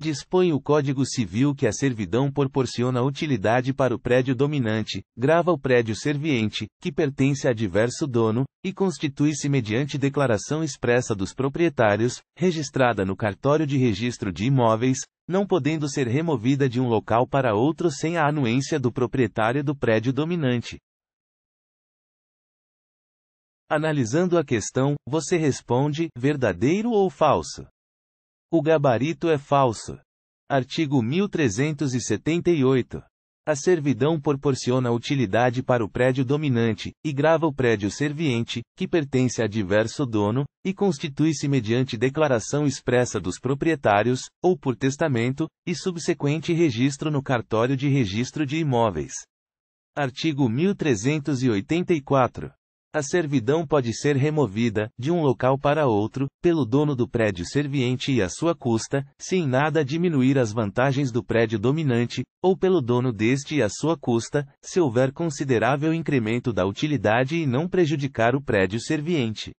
Dispõe o Código Civil que a servidão proporciona utilidade para o prédio dominante, grava o prédio serviente, que pertence a diverso dono, e constitui-se mediante declaração expressa dos proprietários, registrada no cartório de registro de imóveis, não podendo ser removida de um local para outro sem a anuência do proprietário do prédio dominante. Analisando a questão, você responde: verdadeiro ou falso? O gabarito é falso. Artigo 1378. A servidão proporciona utilidade para o prédio dominante, e grava o prédio serviente, que pertence a diverso dono, e constitui-se mediante declaração expressa dos proprietários, ou por testamento, e subsequente registro no cartório de registro de imóveis. Artigo 1384. A servidão pode ser removida, de um local para outro, pelo dono do prédio serviente e à sua custa, se em nada diminuir as vantagens do prédio dominante, ou pelo dono deste e à sua custa, se houver considerável incremento da utilidade e não prejudicar o prédio serviente.